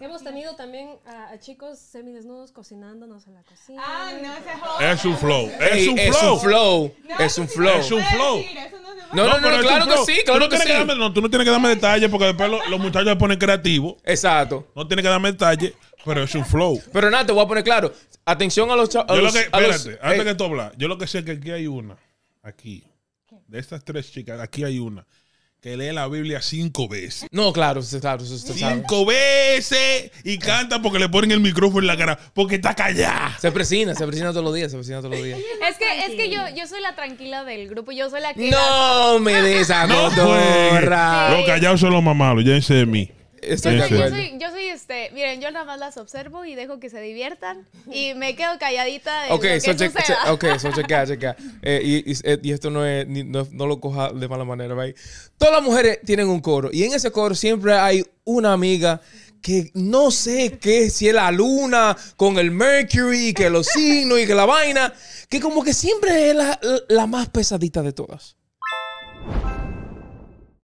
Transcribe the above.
Hemos tenido también a, chicos semidesnudos cocinándonos en la cocina. Ah, no, es, un flow. Es un flow. Es un flow. es un flow. Es un flow. No, no, no, claro que sí, tú no tienes que darme detalles porque después los, muchachos se ponen creativos. Exacto. No tienes que darme detalles, pero es un flow. Pero nada, te voy a poner claro. Atención a los chavos. espérate, antes de eh. que tú hablas, yo lo que sé es que aquí hay una, aquí, de estas tres chicas, aquí hay una que lee la Biblia cinco veces. No, claro, claro, eso usted Cinco veces y canta porque le ponen el micrófono en la cara, porque está callada. Se presina, se presina todos los días, se presina todos los días. Es que, es que yo, yo soy la tranquila del grupo, yo soy la que... No, me des no, Los callados son los más malos, ya sé de mí yo, soy, este, miren, yo nada más las observo y dejo que se diviertan y me quedo calladita de lo que ok, y, esto no, no, lo coja de mala manera, ¿vale? Todas las mujeres tienen un coro y en ese coro siempre hay una amiga que no sé qué, si es la luna con el Mercury, que los signos y que la vaina, que como que siempre es la, la más pesadita de todas.